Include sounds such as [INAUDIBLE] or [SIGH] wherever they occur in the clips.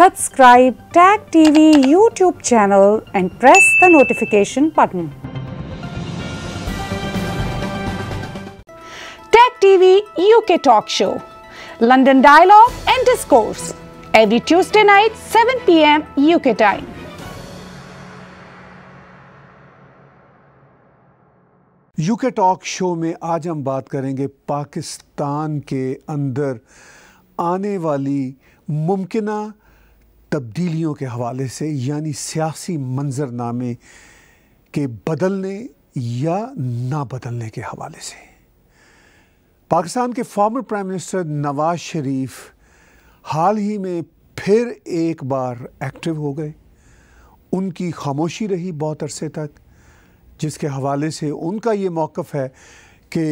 Subscribe Tag TV YouTube channel and press the notification button. Tag TV UK talk show. London dialogue and discourse. Every Tuesday night 7 pm UK time. UK talk show में आज हम बात करेंगे पाकिस्तान के अंदर आने वाली मुमकिन तब्दीलियों के हवाले से यानी सियासी मंजरनामे के बदलने या ना बदलने के हवाले से पाकिस्तान के former prime minister Nawaz Sharif हाल ही में फिर एक बार एक्टिव हो गए उनकी खामोशी रही बहुत अरसे तक जिसके हवाले से उनका ये मौक़ है कि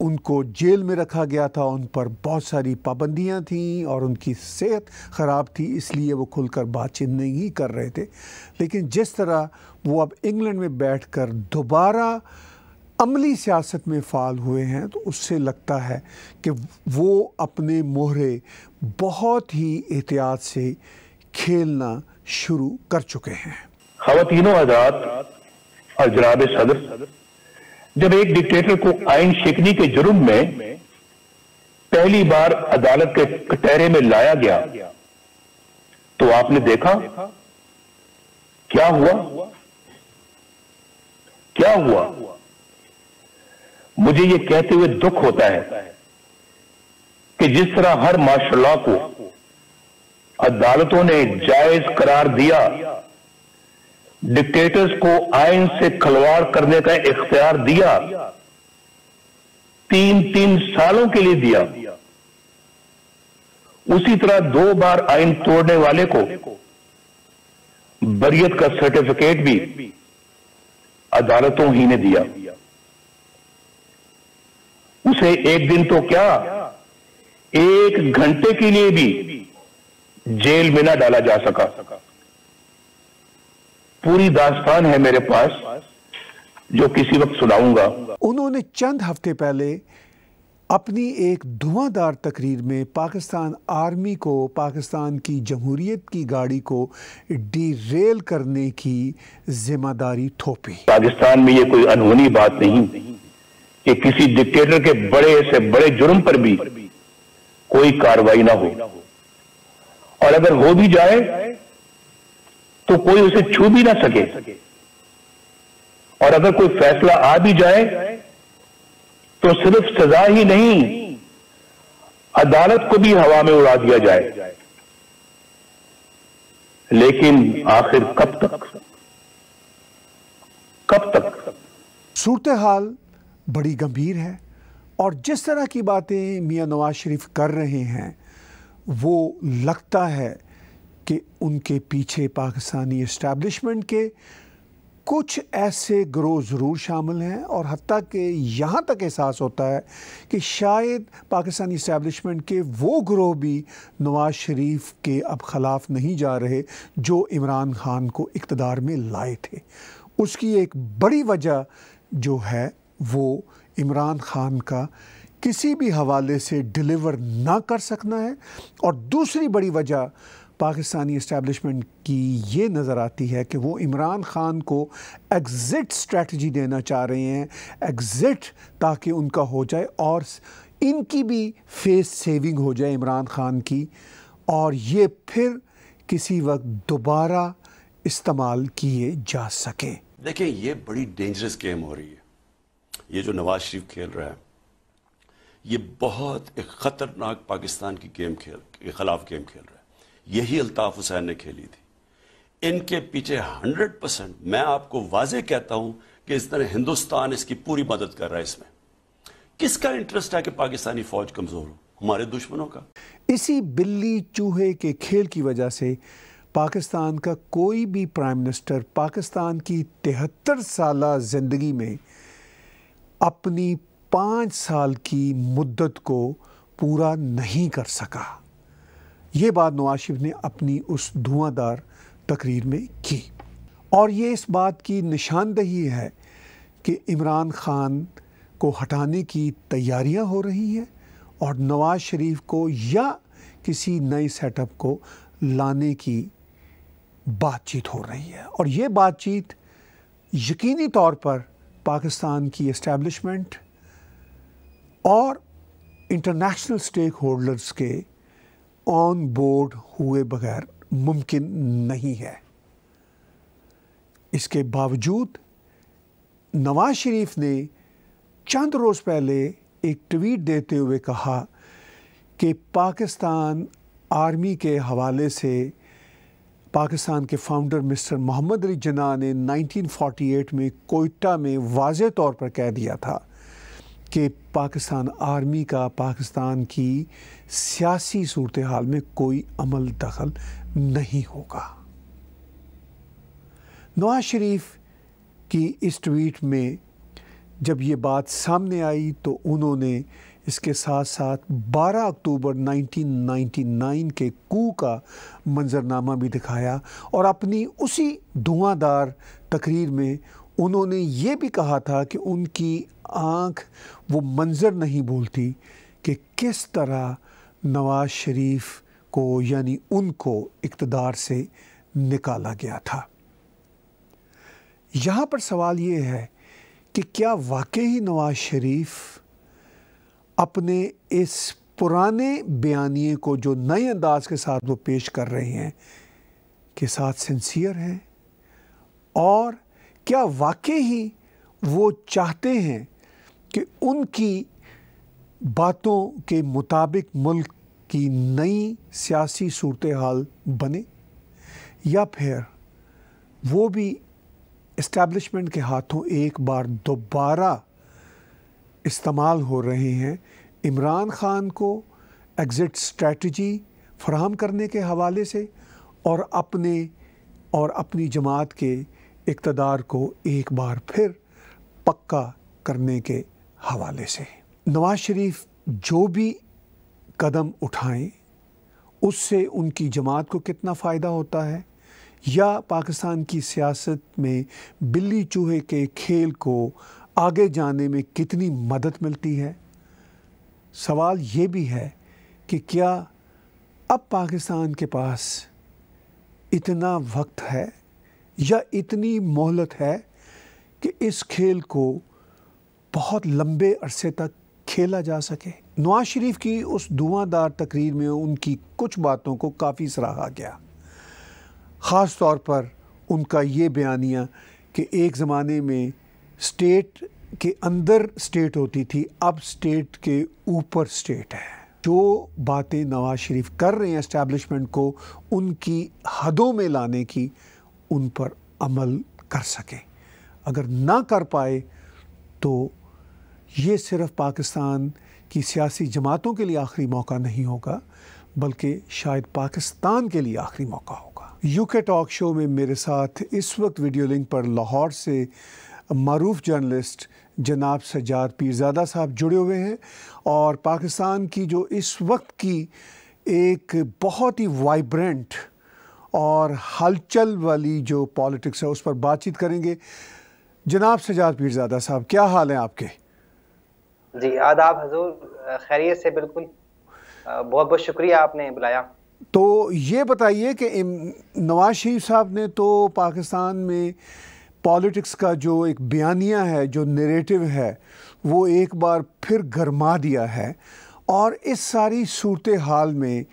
उनको जेल में रखा गया था उन पर बहुत सारी पाबंदियां थीं और उनकी सेहत ख़राब थी इसलिए वो खुलकर बातचीत नहीं कर रहे थे लेकिन जिस तरह वो अब इंग्लैंड में बैठकर दोबारा अमली सियासत में फ़ाल हुए हैं तो उससे लगता है कि वो अपने मोहरे बहुत ही एहतियात से खेलना शुरू कर चुके हैं खातिनों आज़ाद और जनाब सदर जब एक डिक्टेटर को आइन शेखनी के जुर्म में पहली बार अदालत के कटहरे में लाया गया तो आपने देखा क्या हुआ क्या हुआ मुझे यह कहते हुए दुख होता है कि जिस तरह हर मार्शल लॉ को अदालतों ने जायज करार दिया डिक्टेटर्स को आयन से खलवाड़ करने का इख्तियार दिया तीन तीन सालों के लिए दिया उसी तरह दो बार आइन तोड़ने वाले को बरियत का सर्टिफिकेट भी अदालतों ही ने दिया उसे एक दिन तो क्या एक घंटे के लिए भी जेल में ना डाला जा सका पूरी दास्तान है मेरे पास जो किसी वक्त सुनाऊंगा उन्होंने चंद हफ्ते पहले अपनी एक धुआंधार तकरीर में पाकिस्तान आर्मी को पाकिस्तान की जमहूरियत की गाड़ी को डीरेल करने की जिम्मेदारी थोपी पाकिस्तान में ये कोई अनहोनी बात नहीं कि किसी डिक्टेटर के बड़े से बड़े जुर्म पर भी कोई कार्रवाई ना हो और अगर हो भी जाए तो कोई उसे छू भी ना सके और अगर कोई फैसला आ भी जाए तो सिर्फ सजा ही नहीं अदालत को भी हवा में उड़ा दिया जाए लेकिन आखिर कब तक कब तक सूरत हाल बड़ी गंभीर है और जिस तरह की बातें मियां नवाज शरीफ कर रहे हैं वो लगता है कि उनके पीछे पाकिस्तानी इस्टेबलिशमेंट के कुछ ऐसे ग्रोह ज़रूर शामिल हैं और हती कि यहाँ तक एहसास होता है कि शायद पाकिस्तानी इस्टेबलिशमेंट के वो ग्रोह भी नवाज शरीफ के अब ख़िलाफ़ नहीं जा रहे जो इमरान खान को इकतदार में लाए थे उसकी एक बड़ी वजह जो है वो इमरान खान का किसी भी हवाले से डिलीवर ना कर सकना है और दूसरी बड़ी वजह पाकिस्तानी इस्टेबलिशमेंट की ये नज़र आती है कि वो इमरान ख़ान को एग्ज़िट स्ट्रेटजी देना चाह रहे हैं एग्ज़िट ताकि उनका हो जाए और इनकी भी फेस सेविंग हो जाए इमरान ख़ान की और ये फिर किसी वक्त दोबारा इस्तेमाल किए जा सके देखिए ये बड़ी डेंजरस गेम हो रही है ये जो नवाज शरीफ खेल रहा है ये बहुत एक ख़तरनाक पाकिस्तान की गेम खेल के ख़िलाफ़ गेम खेल रहा है यही अल्ताफ़ हुसैन ने खेली थी इनके पीछे हंड्रेड परसेंट मैं आपको वाजे कहता हूं कि इस तरह हिंदुस्तान इसकी पूरी मदद कर रहा है इसमें किसका इंटरेस्ट है कि पाकिस्तानी फौज कमज़ोर हो हमारे दुश्मनों का इसी बिल्ली चूहे के खेल की वजह से पाकिस्तान का कोई भी प्राइम मिनिस्टर पाकिस्तान की तिहत्तर साल ज़िंदगी में अपनी पाँच साल की मुद्दत को पूरा नहीं कर सका ये बात नवाज शरीफ ने अपनी उस धुआंधार तकरीर में की और ये इस बात की निशानदही है कि इमरान ख़ान को हटाने की तैयारियां हो रही हैं और नवाज शरीफ को या किसी नए सेटअप को लाने की बातचीत हो रही है और ये बातचीत यकीनी तौर पर पाकिस्तान की एस्टेब्लिशमेंट और इंटरनेशनल स्टेक होल्डर्स के ऑन बोर्ड हुए बगैर मुमकिन नहीं है इसके बावजूद नवाज शरीफ ने चंद रोज़ पहले एक ट्वीट देते हुए कहा कि पाकिस्तान आर्मी के हवाले से पाकिस्तान के फाउंडर मिस्टर मोहम्मद अली जना ने 1948 में कोयटा में वाज तौर पर कह दिया था कि पाकिस्तान आर्मी का पाकिस्तान की सियासी सूरत हाल में कोई अमल दखल नहीं होगा नवाज शरीफ की इस ट्वीट में जब ये बात सामने आई तो उन्होंने इसके साथ साथ 12 अक्टूबर 1999 के कू का मंजरनामा भी दिखाया और अपनी उसी धुआंधार तकरीर में उन्होंने ये भी कहा था कि उनकी आंख वो मंज़र नहीं भूलती कि किस तरह नवाज शरीफ को यानी उनको इकतदार से निकाला गया था यहाँ पर सवाल ये है कि क्या वाकई नवाज शरीफ अपने इस पुराने बयानी को जो नए अंदाज के साथ वो पेश कर रहे हैं के साथ सिंसियर हैं और क्या वाकई ही वो चाहते हैं कि उनकी बातों के मुताबिक मुल्क की नई सियासी सूरत हाल बने या फिर वो भी इस्टेब्लिशमेंट के हाथों एक बार दोबारा इस्तेमाल हो रहे हैं इमरान ख़ान को एग्ज़ट स्ट्रेटजी फ्राहम करने के हवाले से और अपने और अपनी जमात के इकतदार को एक बार फिर पक्का करने के हवाले से नवाज शरीफ जो भी कदम उठाएं उससे उनकी जमात को कितना फ़ायदा होता है या पाकिस्तान की सियासत में बिल्ली चूहे के खेल को आगे जाने में कितनी मदद मिलती है सवाल ये भी है कि क्या अब पाकिस्तान के पास इतना वक्त है या इतनी मोहलत है कि इस खेल को बहुत लंबे अरसे तक खेला जा सके नवाज शरीफ की उस धुआंधार तकरीर में उनकी कुछ बातों को काफ़ी सराहा गया ख़ास तौर पर उनका ये बयानिया कि एक ज़माने में स्टेट के अंदर स्टेट होती थी अब स्टेट के ऊपर स्टेट है जो बातें नवाज शरीफ कर रहे हैं इस्टेबलिशमेंट को उनकी हदों में लाने की उन पर अमल कर सकें अगर ना कर पाए तो ये सिर्फ पाकिस्तान की सियासी जमातों के लिए आखिरी मौका नहीं होगा बल्कि शायद पाकिस्तान के लिए आखिरी मौका होगा यूके टॉक शो में मेरे साथ इस वक्त वीडियो लिंक पर लाहौर से मरूफ जर्नलिस्ट जनाब सजाद पीरजादा साहब जुड़े हुए हैं और पाकिस्तान की जो इस वक्त की एक बहुत ही वाइब्रेंट और हलचल वाली जो पॉलिटिक्स है उस पर बातचीत करेंगे जनाब सजाद पीरजादा साहब क्या हाल है आपके जी आदाब हजूर खैरियत से बिल्कुल बहुत बहुत शुक्रिया आपने बुलाया तो ये बताइए कि नवाज शरीफ साहब ने तो पाकिस्तान में पॉलिटिक्स का जो एक बयानिया है जो नरेटिव है वो एक बार फिर गरमा दिया है और इस सारी सूरत हाल में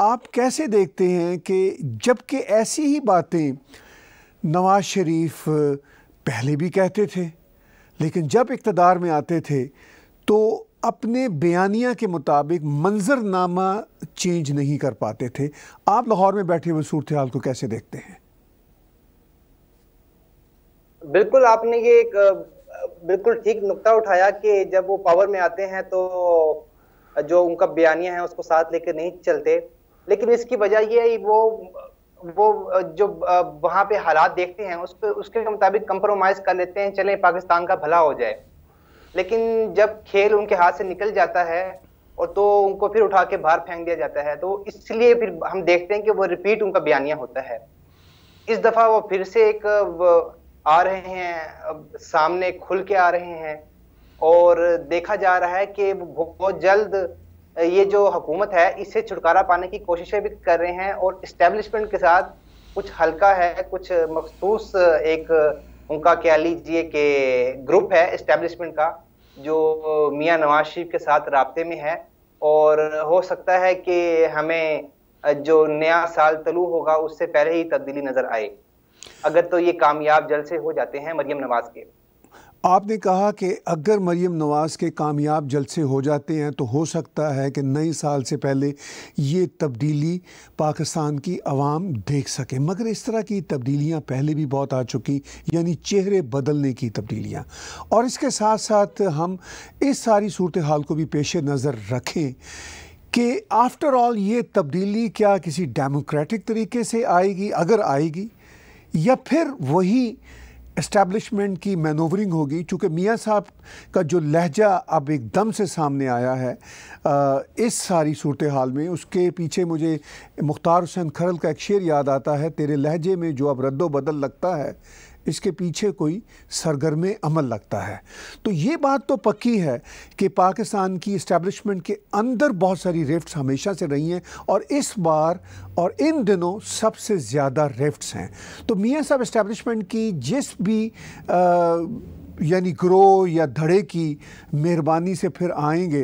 आप कैसे देखते हैं कि जबकि ऐसी ही बातें नवाज शरीफ पहले भी कहते थे लेकिन जब इकतदार में आते थे तो अपने बयानिया के मुताबिक मंजरनामा चेंज नहीं कर पाते थे आप लाहौर में बैठे हुए सूरत हाल को कैसे देखते हैं बिल्कुल आपने ये एक बिल्कुल ठीक नुकता उठाया कि जब वो पावर में आते हैं तो जो उनका बयानिया है उसको साथ लेकर नहीं चलते लेकिन इसकी वजह यह है वो वो जो वहां पे हालात देखते हैं उस पर उसके मुताबिक कंप्रोमाइज कर लेते हैं चले पाकिस्तान का भला हो जाए लेकिन जब खेल उनके हाथ से निकल जाता है और तो उनको फिर उठा के बाहर फेंक दिया जाता है तो इसलिए फिर हम देखते हैं कि वो रिपीट उनका बयानिया होता है इस दफ़ा वो फिर से एक आ रहे हैं सामने खुल के आ रहे हैं और देखा जा रहा है कि बहुत जल्द ये जो हुकूमत है इससे छुटकारा पाने की कोशिशें भी कर रहे हैं और इस्टेब्लिशमेंट के साथ कुछ हल्का है कुछ मखसूस एक उनका कह लीजिए कि ग्रुप है इस्टेब्लिशमेंट का जो मियाँ नवाज शरीफ के साथ रबते में है और हो सकता है कि हमें जो नया साल तलु होगा उससे पहले ही तब्दीली नज़र आए अगर तो ये कामयाब जल से हो जाते हैं मरियम नवाज के आपने कहा कि अगर मरीम नवाज़ के कामयाब जलसे हो जाते हैं तो हो सकता है कि नए साल से पहले ये तब्दीली पाकिस्तान की आवाम देख सके मगर इस तरह की तब्दीलियाँ पहले भी बहुत आ चुकी यानी चेहरे बदलने की तब्दीलियाँ और इसके साथ साथ हम इस सारी सूरत हाल को भी पेश नज़र रखें कि आफ्टर ऑल ये तब्दीली क्या किसी डेमोक्रेटिक तरीके से आएगी अगर आएगी या फिर वही इस्टेबलिशमेंट की मैनोवरिंग होगी चूँकि मियाँ साहब का जो लहजा अब एकदम से सामने आया है इस सारी सूरत हाल में उसके पीछे मुझे मुख्तार हुसैन खरल का एक शेर याद आता है तेरे लहजे में जो अब रद्दो बदल लगता है इसके पीछे कोई सरगर्म अमल लगता है तो ये बात तो पक्की है कि पाकिस्तान की इस्टेबलिशमेंट के अंदर बहुत सारी रेफ्ट हमेशा से रही हैं और इस बार और इन दिनों सबसे ज़्यादा रेफ्ट हैं तो मियाँ साहब इस्टेबलिशमेंट की जिस भी आ, यानी ग्रो या धड़े की मेहरबानी से फिर आएंगे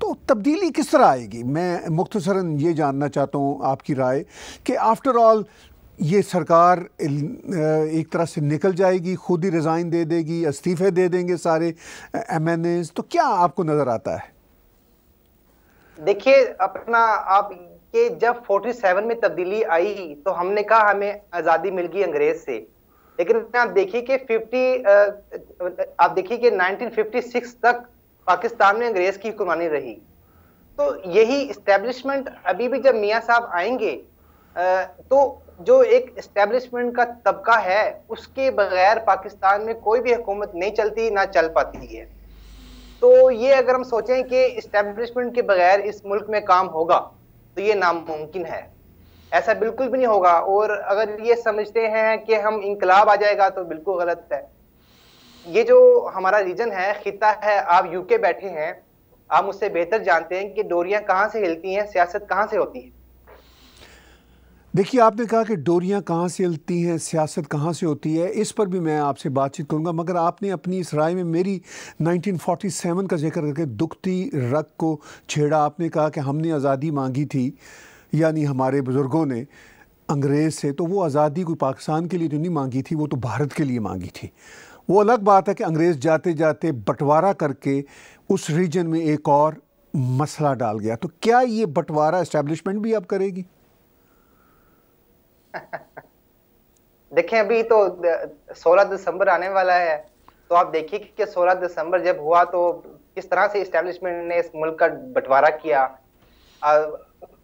तो तब्दीली किस तरह आएगी मैं मुख्तसरा ये जानना चाहता हूँ आपकी राय कि आफ्टर ऑल ये सरकार एक तरह से निकल जाएगी खुद ही रिज़ाइन दे देगी इस्तीफ़े दे देंगे सारे एम एन एज तो क्या आपको नज़र आता है देखिए अपना आप के जब 47 में तब्दीली आई तो हमने कहा हमें आज़ादी मिल गई अंग्रेज से लेकिन आप देखिए कि 50 आप देखिए कि 1956 तक पाकिस्तान में अंग्रेज की हुक्मरानी रही तो यही इस्टेब्लिशमेंट अभी भी जब मियाँ साहब आएंगे तो जो एक एस्टेब्लिशमेंट का तबका है उसके बगैर पाकिस्तान में कोई भी हुकूमत नहीं चलती ना चल पाती है तो ये अगर हम सोचें कि इस्टेब्लिशमेंट के बगैर इस मुल्क में काम होगा तो ये नामुमकिन है ऐसा बिल्कुल भी नहीं होगा और अगर ये समझते हैं कि हम इनकलाब आ जाएगा तो बिल्कुल गलत है ये जो हमारा रीजन है खिता है आप यूके बैठे हैं आप मुझसे बेहतर जानते हैं कि डोरियां कहाँ से हिलती हैं सियासत कहाँ से होती है देखिए आपने कहा कि डोरियां कहाँ से हिलती हैं सियासत कहाँ से होती है इस पर भी मैं आपसे बातचीत करूँगा मगर आपने अपनी इस राय में मेरी 1947 का जिक्र करके दुखती रग को छेड़ा आपने कहा कि हमने आज़ादी मांगी थी यानी हमारे बुज़ुर्गों ने अंग्रेज़ से तो वो आज़ादी कोई पाकिस्तान के लिए तो नहीं मांगी थी वो तो भारत के लिए मांगी थी वो अलग बात है कि अंग्रेज़ जाते जाते बंटवारा करके उस रीजन में एक और मसला डाल गया तो क्या ये बंटवारा इस्टेब्लिशमेंट भी अब करेगी देखें अभी तो 16 दिसंबर आने वाला है तो आप देखिए कि 16 दिसंबर जब हुआ तो किस तरह से इस्टेब्लिशमेंट ने इस मुल्क का बंटवारा किया आ,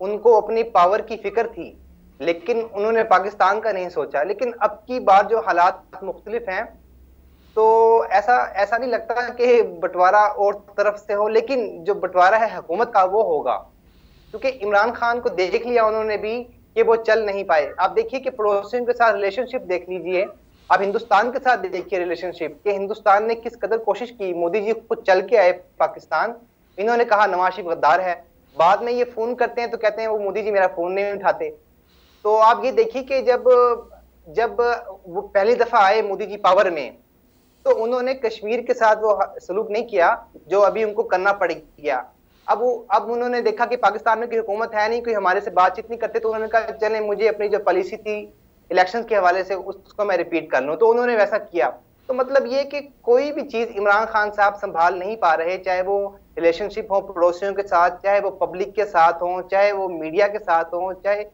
उनको अपनी पावर की फिक्र थी लेकिन उन्होंने पाकिस्तान का नहीं सोचा लेकिन अब की बार जो हालात मुख्तलिफ हैं तो ऐसा ऐसा नहीं लगता कि बंटवारा और तरफ से हो लेकिन जो बंटवारा है हुकूमत का वो होगा क्योंकि इमरान खान को देख लिया उन्होंने भी कि वो चल नहीं पाए आप देखिए कि पड़ोसियों के साथ रिलेशनशिप देख लीजिए आप हिंदुस्तान के साथ देखिए रिलेशनशिप कि हिंदुस्तान ने किस कदर कोशिश की मोदी जी खुद चल के आए पाकिस्तान इन्होंने कहा नवाज शरीफ गद्दार है बाद में ये फोन करते हैं तो कहते हैं वो मोदी जी मेरा फोन नहीं उठाते तो आप ये देखिए कि जब जब वो पहली दफा आए मोदी जी पावर में तो उन्होंने कश्मीर के साथ वो सलूक नहीं किया जो अभी उनको करना पड़ गया अब वो अब उन्होंने देखा कि पाकिस्तान में कोई हुकूमत है नहीं कोई हमारे से बातचीत नहीं करते तो उन्होंने कहा चले मुझे अपनी जो पॉलिसी थी इलेक्शंस के हवाले से उसको मैं रिपीट कर लूँ तो उन्होंने वैसा किया तो मतलब ये कि कोई भी चीज़ इमरान खान साहब संभाल नहीं पा रहे चाहे वो रिलेशनशिप हो पड़ोसियों के साथ चाहे वो पब्लिक के साथ हो चाहे वो मीडिया के साथ हो चाहे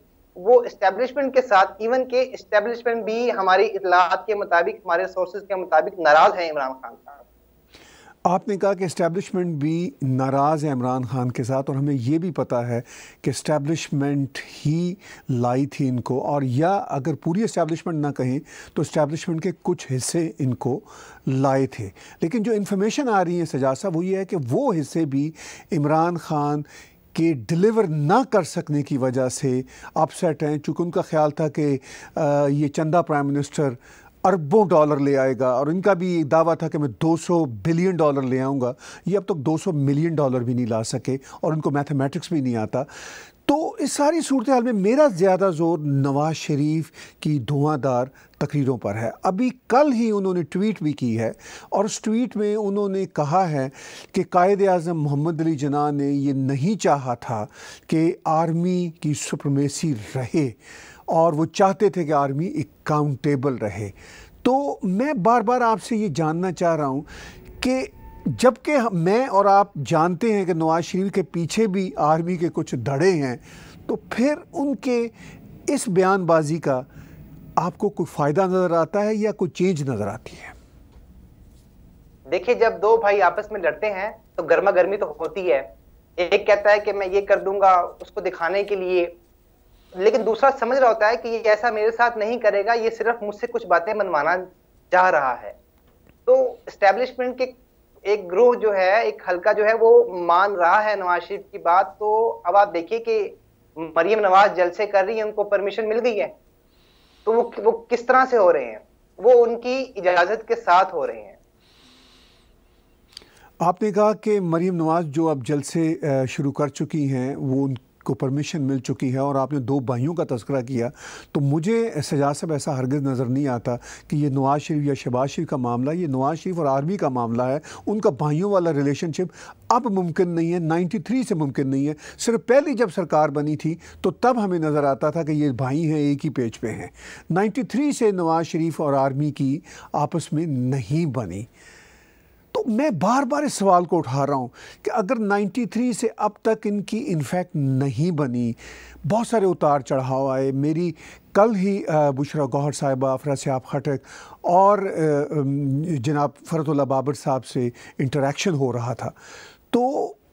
वो इस्टेब्लिशमेंट के साथ इवन के इस्टेब्लिशमेंट भी हमारी इतलात के मुताबिक हमारे सोर्सेज के मुताबिक नाराज हैं इमरान खान साहब आपने कहा कि इस्टेबलिशमेंट भी नाराज़ है इमरान खान के साथ और हमें ये भी पता है कि इस्टेबलिशमेंट ही लाई थी इनको और या अगर पूरी इस्टेबलिशमेंट ना कहें तो इस्टेबलिशमेंट के कुछ हिस्से इनको लाए थे लेकिन जो इन्फॉर्मेशन आ रही है सजा साहब वो ये है कि वो हिस्से भी इमरान खान के डिलीवर ना कर सकने की वजह से अपसेट हैं चूँकि उनका ख्याल था कि ये चंदा प्राइम मिनिस्टर अरबों डॉलर ले आएगा और इनका भी दावा था कि मैं 200 बिलियन डॉलर ले आऊँगा ये अब तक तो 200 मिलियन डॉलर भी नहीं ला सके और उनको मैथमेटिक्स भी नहीं आता तो इस सारी सूरत हाल में मेरा ज़्यादा ज़ोर नवाज शरीफ की धुआंधार तकरीरों पर है अभी कल ही उन्होंने ट्वीट भी की है और उस ट्वीट में उन्होंने कहा है कि कायद अजम मोहम्मद अली जना ने ये नहीं चाहा था कि आर्मी की सुप्रमेसी रहे और वो चाहते थे कि आर्मी अकाउंटेबल रहे तो मैं बार बार आपसे ये जानना चाह रहा हूँ कि जबकि मैं और आप जानते हैं कि नवाज शरीफ के पीछे भी आर्मी के कुछ धड़े हैं तो फिर उनके इस बयानबाजी का आपको कोई फ़ायदा नज़र आता है या कोई चेंज नज़र आती है देखिए जब दो भाई आपस में लड़ते हैं तो गर्मा गर्मी तो होती है एक कहता है कि मैं ये कर दूंगा उसको दिखाने के लिए लेकिन दूसरा समझ रहा होता है कि ये ऐसा मेरे साथ नहीं करेगा ये सिर्फ मुझसे कुछ बातें मनवाना जा रहा है तो इस्टेब्लिशमेंट के एक ग्रोह जो है एक हल्का जो है वो मान रहा है नवाज शरीफ की बात तो अब आप देखिए कि मरियम नवाज जलसे कर रही है उनको परमिशन मिल गई है तो वो वो किस तरह से हो रहे हैं वो उनकी इजाजत के साथ हो रहे हैं आपने कहा कि मरीम नवाज जो अब जलसे शुरू कर चुकी हैं वो उन को परमिशन मिल चुकी है और आपने दो भाइयों का तस्करा किया तो मुझे सजा साहब ऐसा हरगज़ नज़र नहीं आता कि ये नवाज शरीफ या शहबाज शरीफ का मामला ये नवाज शरीफ और आर्मी का मामला है उनका भाइयों वाला रिलेशनशिप अब मुमकिन नहीं है नाइन्टी थ्री से मुमकिन नहीं है सिर्फ पहली जब सरकार बनी थी तो तब हमें नज़र आता था कि ये भाई हैं एक ही पेज पर हैं नाइन्टी थ्री से नवाज शरीफ और आर्मी की आपस में नहीं बनी तो मैं बार बार इस सवाल को उठा रहा हूँ कि अगर 93 से अब तक इनकी इनफैक्ट नहीं बनी बहुत सारे उतार चढ़ाव आए मेरी कल ही बुशरा गौहर साहिबा फरसयाब खटक और जनाब फरतुल्ला बाबर साहब से इंटरेक्शन हो रहा था तो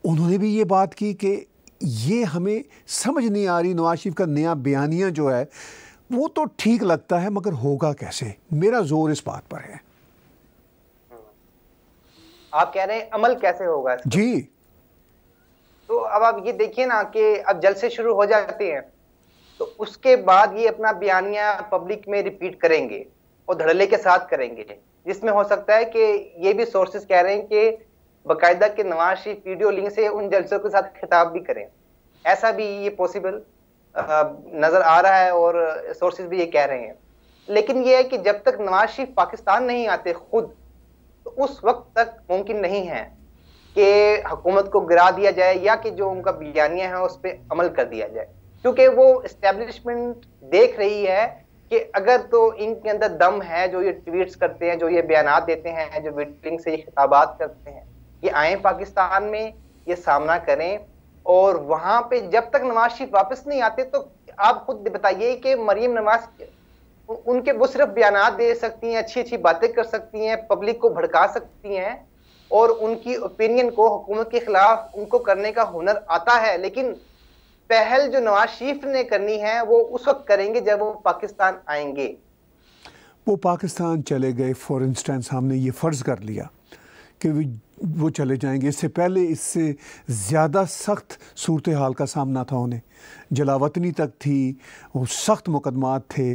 उन्होंने भी ये बात की कि ये हमें समझ नहीं आ रही नवाज शरीफ का नया बयानिया जो है वो तो ठीक लगता है मगर होगा कैसे मेरा ज़ोर इस बात पर है आप कह रहे हैं अमल कैसे होगा जी तो अब आप ये देखिए ना कि अब जल से शुरू हो जाते हैं तो उसके बाद ये अपना बयानिया पब्लिक में रिपीट करेंगे और धड़ल्ले के साथ करेंगे जिसमें हो सकता है कि ये भी सोर्सेस कह रहे हैं कि बाकायदा के नवाज शरीफ वीडियो लिंक से उन जलसों के साथ खिताब भी करें ऐसा भी ये पॉसिबल नज़र आ रहा है और सोर्सेज भी ये कह रहे हैं लेकिन ये है कि जब तक नवाज शरीफ पाकिस्तान नहीं आते खुद तो उस वक्त तक मुमकिन नहीं है कि हुकूमत को गिरा दिया जाए या कि जो उनका बयानिया है उस पर अमल कर दिया जाए क्योंकि वो इस्टेब्लिशमेंट देख रही है कि अगर तो इनके अंदर दम है जो ये ट्वीट्स करते हैं जो ये बयान देते हैं जो मीटिंग से ये खिताबात करते हैं ये आए पाकिस्तान में ये सामना करें और वहाँ पे जब तक नवाज शरीफ वापस नहीं आते तो आप खुद बताइए कि मरीम नवाज उनके वो सिर्फ बयान दे सकती हैं अच्छी अच्छी बातें कर सकती हैं पब्लिक को भड़का सकती हैं और उनकी ओपिनियन को हुकूमत के खिलाफ उनको करने का हुनर आता है लेकिन पहल जो नवाज शरीफ ने करनी है वो उस वक्त करेंगे जब वो पाकिस्तान आएंगे वो पाकिस्तान चले गए फॉर इंस्टेंस हमने ये फ़र्ज़ कर लिया कि वो चले जाएंगे इससे पहले इससे ज़्यादा सख्त सूरत हाल का सामना था उन्हें जलावतनी तक थी वो सख्त मुकदमात थे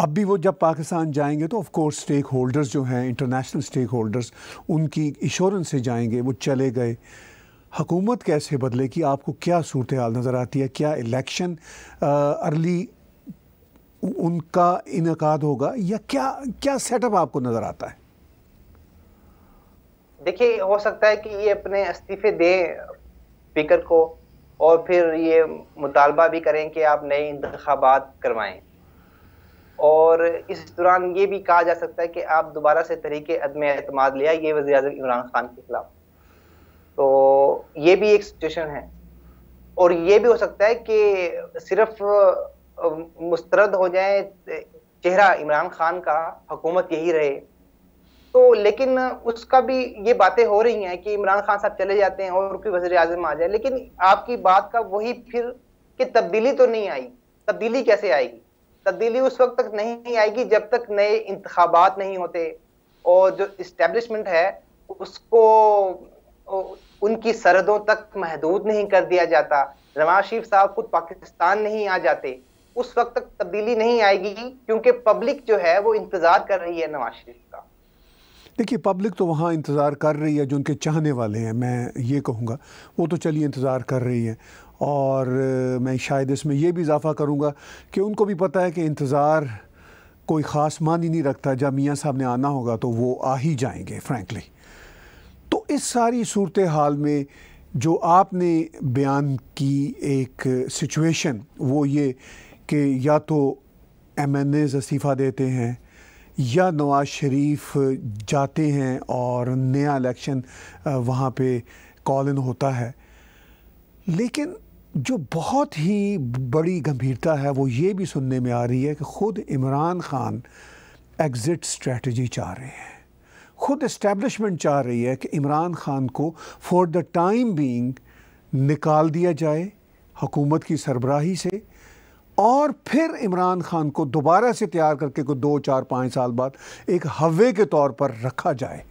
अब भी वो जब पाकिस्तान जाएंगे तो ऑफ कोर्स स्टेक होल्डर्स जो हैं इंटरनेशनल स्टेक होल्डर्स उनकी इंश्योरेंस से जाएंगे वो चले गए हकूमत कैसे बदले कि आपको क्या सूरत हाल नज़र आती है क्या इलेक्शन अर्ली उनका इनका होगा या क्या क्या सेटअप आपको नज़र आता है देखिए हो सकता है कि ये अपने इस्तीफे दें स्पीकर को और फिर ये मुतालबा भी करें कि आप नए इंतबात करवाएं और इस दौरान ये भी कहा जा सकता है कि आप दोबारा से तरीके अदम एतम ले आए ये वजी अजम इमरान खान के खिलाफ तो ये भी एक सिचुएशन है और ये भी हो सकता है कि सिर्फ मुस्तरद हो जाए चेहरा इमरान खान का हुकूमत यही रहे तो लेकिन उसका भी ये बातें हो रही हैं कि इमरान खान साहब चले जाते हैं और कोई वजी अजम आ जाए लेकिन आपकी बात का वही फिर कि तब्दीली तो नहीं आई तब्दीली कैसे आएगी तब्दीली उस वक्त तक नहीं आएगी जब तक नए इंतबात नहीं होते और जो इस्टेब्लिशमेंट है उसको उनकी सरहदों तक महदूद नहीं कर दिया जाता नवाज शरीफ साहब खुद पाकिस्तान नहीं आ जाते उस वक्त तक तब्दीली नहीं आएगी क्योंकि पब्लिक जो है वो इंतज़ार कर रही है नवाज शरीफ का देखिए पब्लिक तो वहाँ इंतज़ार कर रही है जो उनके चाहने वाले हैं मैं ये कहूँगा वो तो चलिए इंतज़ार कर रही है और मैं शायद इसमें यह भी इजाफ़ा करूँगा कि उनको भी पता है कि इंतज़ार कोई ख़ास मानी नहीं रखता जब मियाँ साहब ने आना होगा तो वो आ ही जाएंगे फ्रैंकली तो इस सारी सूरत हाल में जो आपने बयान की एक सिचुएशन वो ये कि या तो एम एन एज़ इस्तीफ़ा देते हैं या नवाज़ शरीफ जाते हैं और नया इलेक्शन वहाँ पे कॉल इन होता है लेकिन जो बहुत ही बड़ी गंभीरता है वो ये भी सुनने में आ रही है कि ख़ुद इमरान ख़ान एग्ज़िट स्ट्रेटजी चाह रहे हैं ख़ुद इस्टेबलिशमेंट चाह रही है कि इमरान ख़ान को फॉर द टाइम बीइंग निकाल दिया जाए हुकूमत की सरबराही से और फिर इमरान खान को दोबारा से तैयार करके को दो चार पाँच साल बाद एक हवे के तौर पर रखा जाए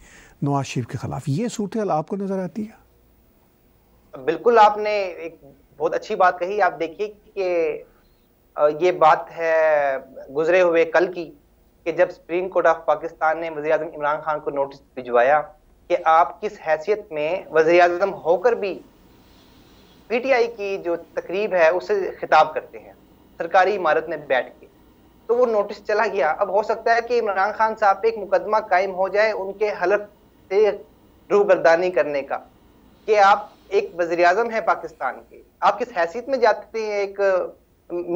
नवाज शरीफ के ख़िलाफ़ ये सूरत आपको नज़र आती है बिल्कुल आपने एक बहुत अच्छी बात कही आप देखिए कि ये बात है गुजरे हुए कल की कि जब सुप्रीम कोर्ट ऑफ पाकिस्तान ने वजी अजम इमरान खान को नोटिस भिजवाया कि आप किस हैसियत में वजी अजम होकर भी पी टी आई की जो तकरीब है उसे खिताब करते हैं सरकारी इमारत में बैठ के तो वो नोटिस चला गया अब हो सकता है कि इमरान खान साहब पे एक मुकदमा कायम हो जाए उनके हलफ से रूगरदानी करने का कि आप एक वजीर अजम है पाकिस्तान के आप किस हैसियत में जाते हैं एक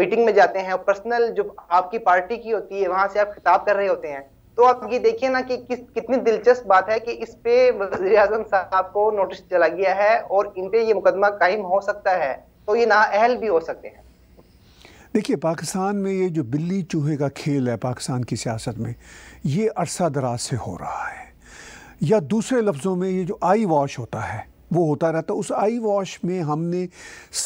मीटिंग में जाते हैं पर्सनल जो आपकी पार्टी की होती है वहां से आप खिताब कर रहे होते हैं तो आप ये देखिए ना कि किस कितनी दिलचस्प बात है कि इस पे वजीर अजम साहब को नोटिस चला गया है और इन पे ये मुकदमा कायम हो सकता है तो ये नाअहल भी हो सकते हैं देखिए पाकिस्तान में ये जो बिल्ली चूहे का खेल है पाकिस्तान की सियासत में ये अरसा दराज से हो रहा है या दूसरे लफ्ज़ों में ये जो आई वॉश होता है वो होता रहता उस आई वॉश में हमने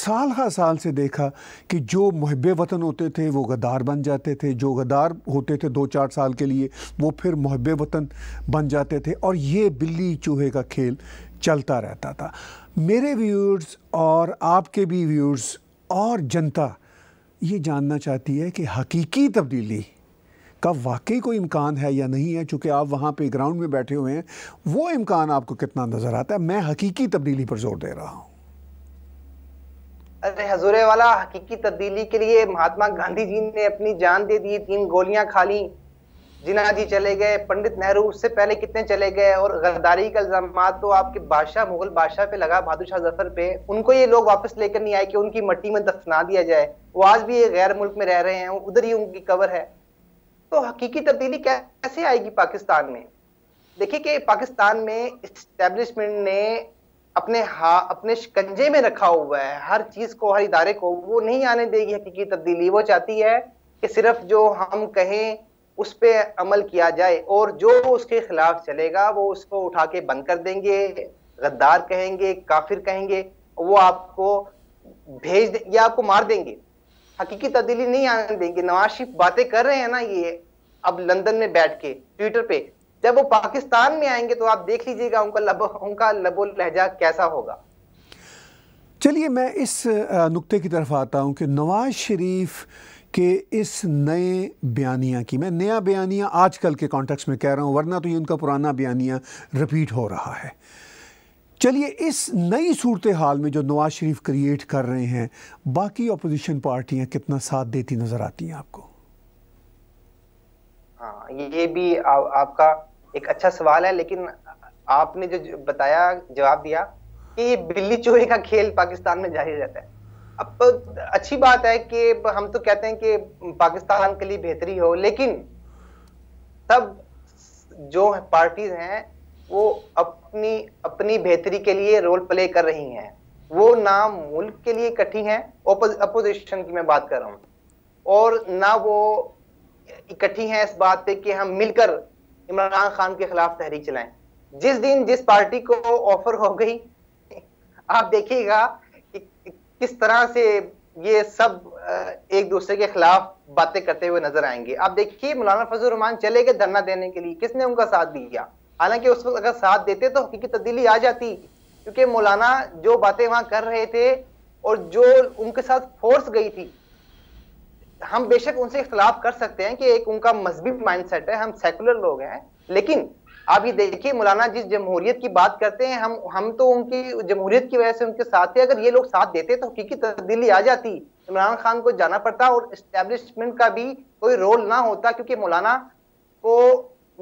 साल हा साल से देखा कि जो महब वतन होते थे वो गदार बन जाते थे जो गदार होते थे दो चार साल के लिए वो फिर महब वतन बन जाते थे और ये बिल्ली चूहे का खेल चलता रहता था मेरे व्यूअर्स और आपके भी व्यूअर्स और जनता ये जानना चाहती है कि हकीकी तब्दीली का वाकई कोई इम्कान है या नहीं है चूँकि आप वहाँ पर ग्राउंड में बैठे हुए हैं वो इम्कान आपको कितना नज़र आता है मैं हकीकी तब्दीली पर जोर दे रहा हूँ अरे हजूरे वाला हकीकी तब्दीली के लिए महात्मा गांधी जी ने अपनी जान दे दी तीन गोलियां खा ली जिना जी चले गए पंडित नेहरू उससे पहले कितने चले गए और गद्दारी का इल्जाम तो आपके बादशाह मुगल बादशाह पे लगा बहादुर शाह जफर पे उनको ये लोग वापस लेकर नहीं आए कि उनकी मट्टी में दफना दिया जाए वो आज भी ये गैर मुल्क में रह रहे हैं उधर ही उनकी कबर है तो हकीकी तब्दीली कैसे आएगी पाकिस्तान में देखिए कि पाकिस्तान में इस्टेब्लिशमेंट ने अपने हा अपने शिकंजे में रखा हुआ है हर चीज को हर इदारे को वो नहीं आने देगी हकीकी तब्दीली वो चाहती है कि सिर्फ जो हम कहें उस पर अमल किया जाए और जो उसके खिलाफ चलेगा वो उसको उठा के बंद कर देंगे गद्दार कहेंगे काफिर कहेंगे वो आपको भेज या आपको मार देंगे हकीकी तब्दीली नहीं आने देंगे नवाज शरीफ बातें कर रहे हैं ना ये अब लंदन में बैठ के ट्विटर पे जब वो पाकिस्तान में आएंगे तो आप देख लीजिएगा उनका लब उनका लबो लहजा कैसा होगा चलिए मैं इस नुक्ते की तरफ आता हूँ कि नवाज शरीफ के इस नए बयानिया की मैं नया बयानिया आजकल के कॉन्टेक्स्ट में कह रहा हूँ वरना तो ये उनका पुराना बयानिया रिपीट हो रहा है चलिए इस नई सूरत हाल में जो नवाज शरीफ क्रिएट कर रहे हैं बाकी अपोजिशन पार्टियां कितना साथ देती नज़र आती हैं आपको हाँ ये भी आ, आपका एक अच्छा सवाल है लेकिन आपने जो बताया जवाब दिया कि बिल्ली चोरी का खेल पाकिस्तान में जारी रहता है अब अच्छी बात है कि हम तो कहते हैं कि पाकिस्तान के लिए बेहतरी हो लेकिन तब जो पार्टीज हैं वो अपनी अपनी बेहतरी के लिए रोल प्ले कर रही हैं वो ना मुल्क के लिए इकट्ठी हैं अपोजिशन की मैं बात कर रहा हूँ और ना वो इकट्ठी हैं इस बात पे कि हम मिलकर इमरान खान के खिलाफ तहरीक चलाएं जिस दिन जिस पार्टी को ऑफर हो गई आप देखिएगा कि किस तरह से ये सब एक दूसरे के खिलाफ बातें करते हुए नजर आएंगे आप देखिए मौलाना फजल रहमान चले गए धरना देने के लिए किसने उनका साथ दिया हालांकि उस वक्त अगर साथ देते तो हकीकी तब्दीली आ जाती क्योंकि मौलाना जो बातें वहां कर रहे थे और जो उनके साथ फोर्स गई थी हम बेशक उनसे इख्तलाफ कर सकते हैं कि एक उनका मजहबी सेट है हम सेकुलर लोग हैं लेकिन आप ये देखिए मौलाना जिस जमहूरियत की बात करते हैं हम हम तो उनकी जमहूरियत की वजह से उनके साथ थे अगर ये लोग साथ देते तो हकीकी तब्दीली आ जाती इमरान खान को जाना पड़ता और इस्टेब्लिशमेंट का भी कोई रोल ना होता क्योंकि मौलाना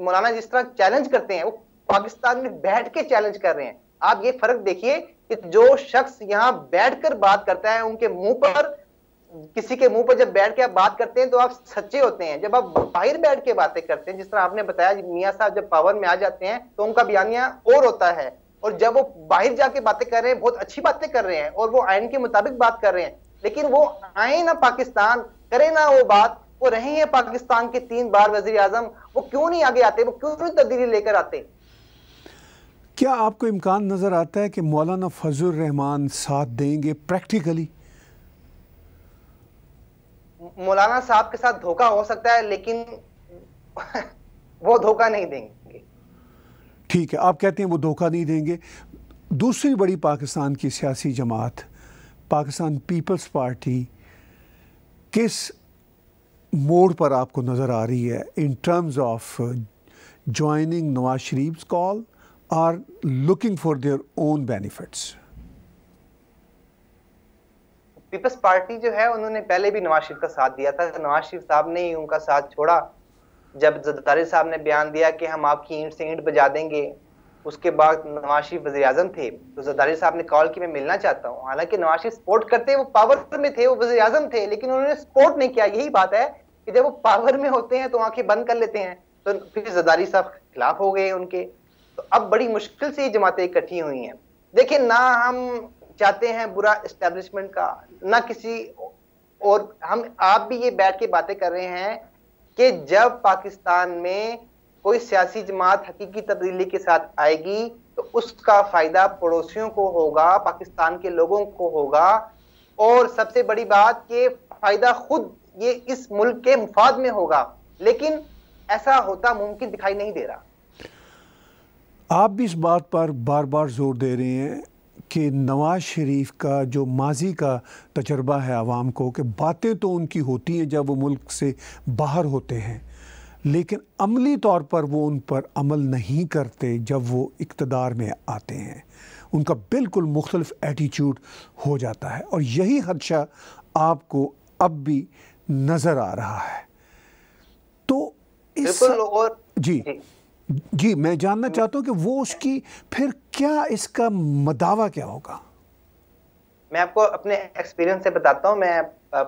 मौलाना जिस तरह चैलेंज करते हैं वो पाकिस्तान में बैठ के चैलेंज कर रहे हैं आप ये फर्क देखिए कि जो शख्स यहाँ बैठ कर बात करता है उनके मुंह पर किसी के मुंह पर जब बैठ के आप बात करते हैं तो आप सच्चे होते हैं जब आप बाहर बैठ के बातें करते हैं जिस तरह आपने बताया मियाँ साहब जब पावर में आ जाते हैं तो उनका बयानिया और होता है और जब वो बाहर जाके बातें कर रहे हैं बहुत अच्छी बातें कर रहे हैं और वो आयन के मुताबिक बात कर रहे हैं लेकिन वो आए ना पाकिस्तान करे ना वो बात वो रहे हैं पाकिस्तान के तीन बार वजीर आजम वो क्यों नहीं आगे आते वो क्यों नहीं तब्दीली लेकर आते क्या आपको इम्कान नज़र आता है कि मौलाना फजल रहमान साथ देंगे प्रैक्टिकली मौलाना साहब के साथ धोखा हो सकता है लेकिन [LAUGHS] वो धोखा नहीं देंगे ठीक है आप कहते हैं वो धोखा नहीं देंगे दूसरी बड़ी पाकिस्तान की सियासी जमात पाकिस्तान पीपल्स पार्टी किस मोड पर आपको नज़र आ रही है in terms of joining Nawaz Sharif call are looking for their own benefits Peoples Party जो है उन्होंने पहले भी नवाज शरीफ का साथ दिया था नवाज शरीफ साहब ने ही उनका साथ छोड़ा जब जदारी साहब ने बयान दिया कि हम आपकी ईंट से ईंट बजा देंगे उसके बाद नवाज शरीफ वजी अजम थे तो जदारी साहब ने कॉल की मैं मिलना चाहता हूँ हालांकि नवाज शरीफ सपोर्ट करते वो पावर में थे वो वजी अजम थे लेकिन उन्होंने सपोर्ट नहीं किया यही बात है कि जब वो पावर में होते हैं तो आंखें बंद कर लेते हैं तो फिर जदारी साहब खिलाफ हो गए उनके तो अब बड़ी मुश्किल से ये जमातें इकट्ठी हुई हैं देखिए ना हम चाहते हैं बुरा इस्टेब्लिशमेंट का ना किसी और हम आप भी ये बैठ के बातें कर रहे हैं कि जब पाकिस्तान में कोई सियासी जमात हकीकी तब्दीली के साथ आएगी तो उसका फायदा पड़ोसियों को होगा पाकिस्तान के लोगों को होगा और सबसे बड़ी बात कि फायदा खुद ये इस मुल्क के मुफाद में होगा लेकिन ऐसा होता मुमकिन दिखाई नहीं दे रहा आप भी इस बात पर बार बार जोर दे रहे हैं कि नवाज़ शरीफ का जो माजी का तजर्बा है आवाम को कि बातें तो उनकी होती हैं जब वो मुल्क से बाहर होते हैं लेकिन अमली तौर पर वो उन पर अमल नहीं करते जब वो इकतदार में आते हैं उनका बिल्कुल मुख्तलफ एटीट्यूड हो जाता है और यही खदशा आपको अब भी नजर आ रहा है तो इस और जी जी मैं जानना चाहता हूं कि वो उसकी फिर क्या इसका मदावा क्या होगा मैं आपको अपने एक्सपीरियंस से बताता हूं मैं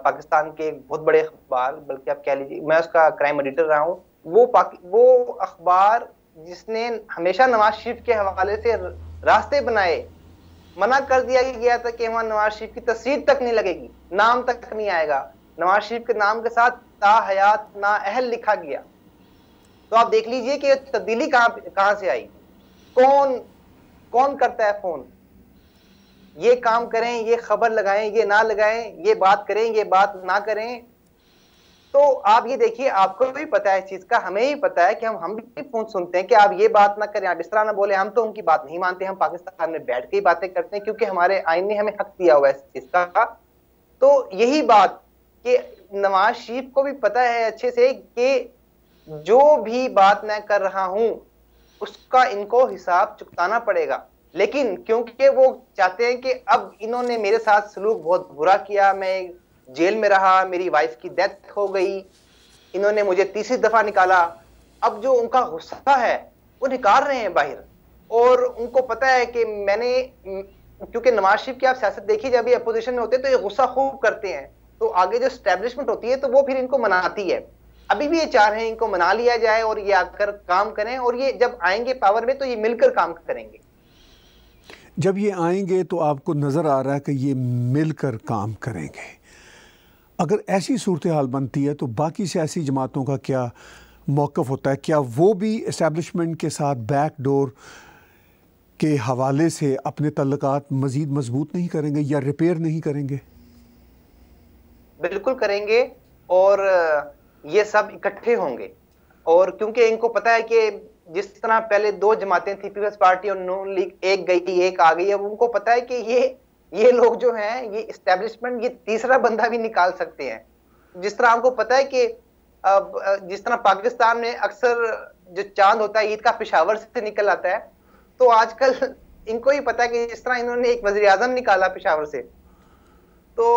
पाकिस्तान के एक बहुत बड़े अखबार बल्कि आप कह लीजिए मैं उसका क्राइम एडिटर रहा हूं वो वो अखबार जिसने हमेशा नवाज शरीफ के हवाले से रास्ते बनाए मना कर दिया गया था कि वहाँ नवाज शरीफ की तस्वीर तक नहीं लगेगी नाम तक नहीं आएगा नवाज शरीफ के नाम के साथ ता हयात ना अहल लिखा गया तो आप देख लीजिए कि तब्दीली कहाँ कहाँ से आई कौन कौन करता है फोन ये काम करें ये खबर लगाएं ये ना लगाएं ये बात करें ये बात ना करें तो आप ये देखिए आपको भी पता है इस चीज का हमें भी पता है कि हम हम भी फोन सुनते हैं कि आप ये बात ना करें आप इस तरह ना बोले हम तो उनकी बात नहीं मानते हम पाकिस्तान में बैठ के ही बातें करते हैं क्योंकि हमारे आईन ने हमें हक दिया हुआ है इस चीज का तो यही बात कि नवाज शरीफ को भी पता है अच्छे से कि जो भी बात मैं कर रहा हूं उसका इनको हिसाब चुकताना पड़ेगा लेकिन क्योंकि वो चाहते हैं कि अब इन्होंने मेरे साथ सलूक बहुत बुरा किया मैं जेल में रहा मेरी वाइफ की डेथ हो गई इन्होंने मुझे तीसरी दफा निकाला अब जो उनका गुस्सा है वो निकाल रहे हैं बाहर और उनको पता है कि मैंने क्योंकि नवाज शरीफ की आप सियासत देखी जब अपोजिशन में होते हैं तो ये गुस्सा खूब करते हैं तो आगे जो स्टैब्लिशमेंट होती है तो वो फिर इनको मनाती है अभी भी ये चाह रहे हैं इनको मना लिया जाए और ये आकर काम करें और ये जब आएंगे पावर में तो ये मिलकर काम करेंगे जब ये आएंगे तो आपको नज़र आ रहा है कि ये मिलकर काम करेंगे अगर ऐसी सूरत हाल बनती है तो बाकी सियासी जमातों का क्या मौकफ होता है क्या वो भी इस्टेबलिशमेंट के साथ बैक डोर के हवाले से अपने तल्लक मज़ीद मजबूत नहीं करेंगे या रिपेयर नहीं करेंगे बिल्कुल करेंगे और ये सब इकट्ठे होंगे और क्योंकि इनको पता है कि जिस तरह पहले दो जमातें थी पीपल्स पार्टी और नून लीग एक गई थी एक आ गई अब उनको पता है कि ये ये लोग जो हैं ये इस्टेब्लिशमेंट ये तीसरा बंदा भी निकाल सकते हैं जिस तरह आपको पता है कि अब जिस तरह पाकिस्तान में अक्सर जो चांद होता है ईद का पिशावर से निकल आता है तो आजकल इनको ही पता है कि जिस तरह इन्होंने एक वजी निकाला पिशावर से तो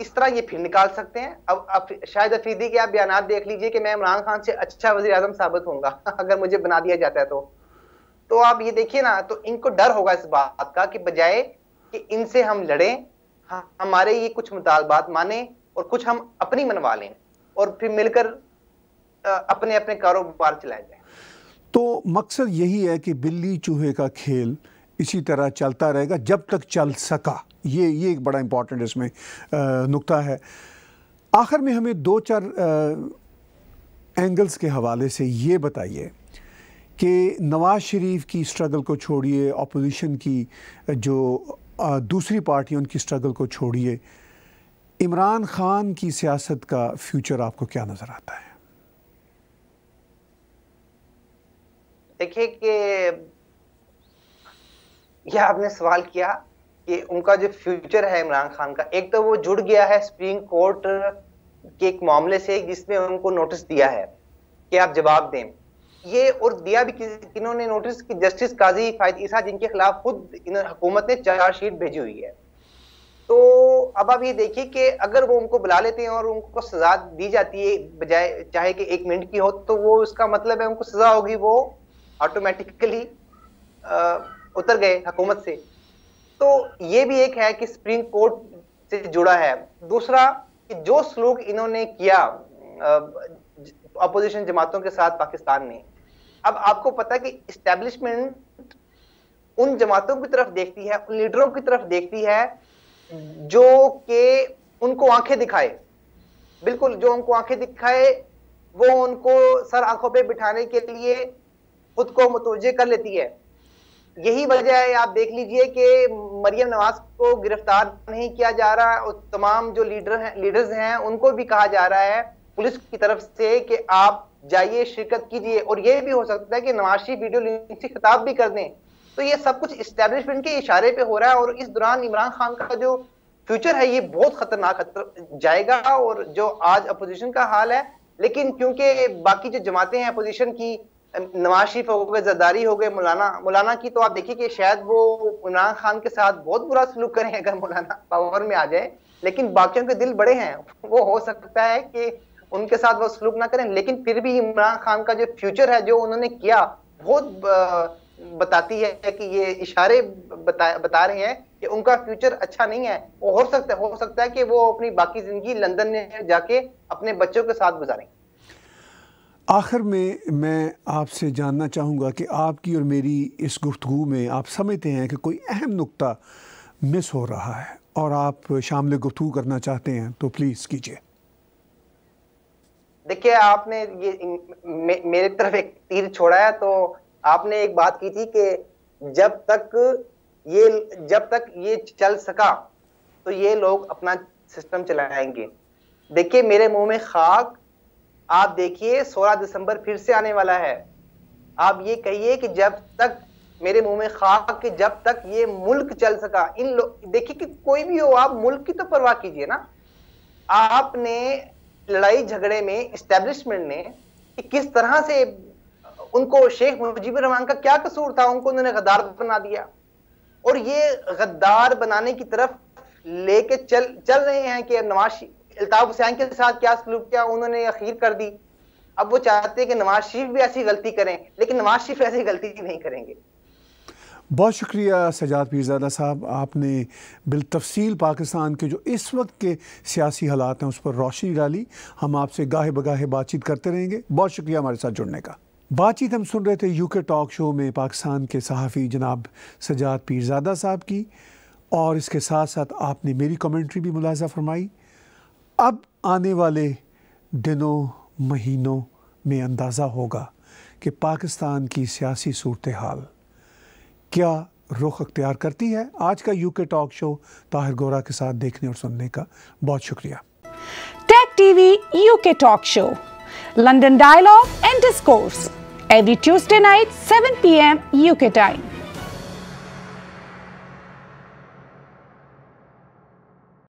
इस तरह ये फिर निकाल सकते हैं अब शायद अफरीदी के आप बयान देख लीजिए कि मैं इमरान खान से अच्छा वजी अजम साबित होगा [LAUGHS] अगर मुझे बना दिया जाता है तो तो आप ये देखिए ना तो इनको डर होगा इस बात का कि बजाय कि इनसे हम लड़े हमारे ये कुछ मुतालबात माने और कुछ हम अपनी मनवा लें और फिर मिलकर अपने अपने कारोबार चलाए जाए तो मकसद यही है कि बिल्ली चूहे का खेल इसी तरह चलता रहेगा जब तक चल सका ये ये एक बड़ा इम्पॉर्टेंट इसमें नुक्ता है आखिर में हमें दो चार आ, एंगल्स के हवाले से ये बताइए कि नवाज़ शरीफ की स्ट्रगल को छोड़िए अपोजिशन की जो आ, दूसरी पार्टी उनकी स्ट्रगल को छोड़िए इमरान खान की सियासत का फ्यूचर आपको क्या नज़र आता है देखिए कि यह आपने सवाल किया कि उनका जो फ्यूचर है इमरान खान का एक तो वो जुड़ गया है सुप्रीम कोर्ट के एक मामले से जिसमें उनको नोटिस दिया है कि आप जवाब दें ये और दिया भी किन्होंने नोटिस कि जस्टिस काजी फायद ईसा जिनके खिलाफ खुद हुकूमत ने चार्जशीट भेजी हुई है तो अब आप ये देखिए कि अगर वो उनको बुला लेते हैं और उनको सजा दी जाती है बजाय चाहे कि एक मिनट की हो तो वो उसका मतलब है उनको सजा होगी वो ऑटोमेटिकली उतर गए हुकूमत से तो ये भी एक है कि सुप्रीम कोर्ट से जुड़ा है दूसरा कि जो सलूक इन्होंने किया अपोजिशन जमातों के साथ पाकिस्तान ने अब आपको पता है कि इस्टेब्लिशमेंट उन जमातों की तरफ देखती है उन लीडरों की तरफ देखती है जो के उनको आंखें दिखाए बिल्कुल जो उनको आंखें दिखाए वो उनको सर आंखों पे बिठाने के लिए खुद को मुतवजे कर लेती है यही वजह है आप देख लीजिए कि मरियम नवाज को गिरफ्तार नहीं किया जा रहा और तमाम जो लीडर हैं लीडर्स हैं उनको भी कहा जा रहा है पुलिस की तरफ से कि आप जाइए शिरकत कीजिए और यह भी हो सकता है कि नवाशी वीडियो लिंक से खिताब भी कर दें तो ये सब कुछ इस्टेब्लिशमेंट के इशारे पे हो रहा है और इस दौरान इमरान खान का जो फ्यूचर है ये बहुत खतरनाक खतर जाएगा और जो आज अपोजिशन का हाल है लेकिन क्योंकि बाकी जो जमातें हैं अपोजिशन की नवाज शरीफ हो गए जरदारी हो गए मौलाना मौलाना की तो आप देखिए कि शायद वो इमरान खान के साथ बहुत बुरा सलूक करें अगर मौलाना पावर में आ जाए लेकिन बाकियों के दिल बड़े हैं वो हो सकता है कि उनके साथ वो सलूक ना करें लेकिन फिर भी इमरान खान का जो फ्यूचर है जो उन्होंने किया बहुत बताती है कि ये इशारे बता बता रहे हैं कि उनका फ्यूचर अच्छा नहीं है वो हो सकता हो सकता है कि वो अपनी बाकी जिंदगी लंदन में जाके अपने बच्चों के साथ गुजारें आखिर में मैं आपसे जानना चाहूँगा कि आपकी और मेरी इस गुफ्तु में आप समझते हैं कि कोई अहम नुकता मिस हो रहा है और आप शामिल गुफ्तु करना चाहते हैं तो प्लीज़ कीजिए देखिए आपने ये मे, मेरे तरफ एक तीर छोड़ा है तो आपने एक बात की थी कि जब तक ये जब तक ये चल सका तो ये लोग अपना सिस्टम चलाएंगे देखिए मेरे मुंह में खाक आप देखिए 16 दिसंबर फिर से आने वाला है आप ये कहिए कि जब तक मेरे मुंह में खाक कि जब तक ये मुल्क चल सका इन लोग देखिए कि कोई भी हो आप मुल्क की तो परवाह कीजिए ना आपने लड़ाई झगड़े में इस्टेब्लिशमेंट ने कि किस तरह से उनको शेख मुजीब रहमान का क्या कसूर था उनको उन्होंने गद्दार बना दिया और ये गद्दार बनाने की तरफ लेके चल चल रहे हैं कि नवाज अल्ताफ हुसैन के साथ क्या सलूक किया उन्होंने अखीर कर दी अब वो चाहते हैं कि नवाज शरीफ भी ऐसी गलती करें लेकिन नवाज शरीफ ऐसी गलती नहीं करेंगे बहुत शुक्रिया सजाद पीरजादा साहब आपने बिलतफसील पाकिस्तान के जो इस वक्त के सियासी हालात हैं उस पर रोशनी डाली हम आपसे गाहे बगाहे बातचीत करते रहेंगे बहुत शुक्रिया हमारे साथ जुड़ने का बातचीत हम सुन रहे थे यूके टॉक शो में पाकिस्तान के सहाफ़ी जनाब सजाद पीरजादा साहब की और इसके साथ साथ आपने मेरी कमेंट्री भी मुलाजा फरमाई अब आने वाले दिनों महीनों में अंदाज़ा होगा कि पाकिस्तान की सियासी सूरत हाल क्या रुख अख्तियार करती है आज का यूके टॉक शो ताहिर गोरा के साथ देखने और सुनने का बहुत शुक्रिया tech TV UK talk show London dialogue and discourse every Tuesday night 7 PM UK time